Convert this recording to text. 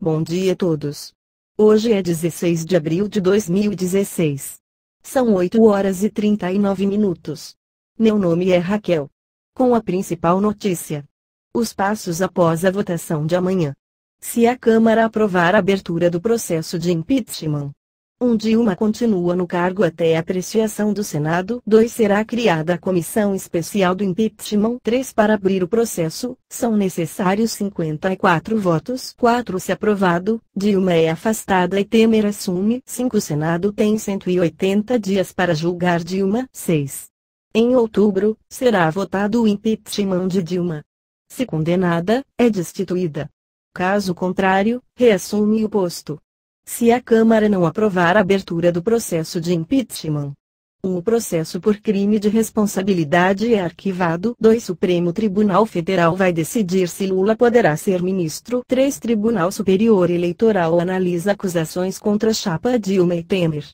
Bom dia a todos. Hoje é 16 de abril de 2016. São 8 horas e 39 minutos. Meu nome é Raquel. Com a principal notícia: os passos após a votação de amanhã. Se a Câmara aprovar a abertura do processo de impeachment, um Dilma continua no cargo até a apreciação do Senado. 2. Será criada a Comissão Especial do Impeachment. 3. Para abrir o processo, são necessários 54 votos. 4. Se aprovado, Dilma é afastada e Temer assume. 5. O Senado tem 180 dias para julgar Dilma. 6. Em outubro, será votado o impeachment de Dilma. Se condenada, é destituída. Caso contrário, reassume o posto se a Câmara não aprovar a abertura do processo de impeachment. O processo por crime de responsabilidade é arquivado. 2. Supremo Tribunal Federal vai decidir se Lula poderá ser ministro. 3. Tribunal Superior Eleitoral analisa acusações contra Chapa Dilma e Temer.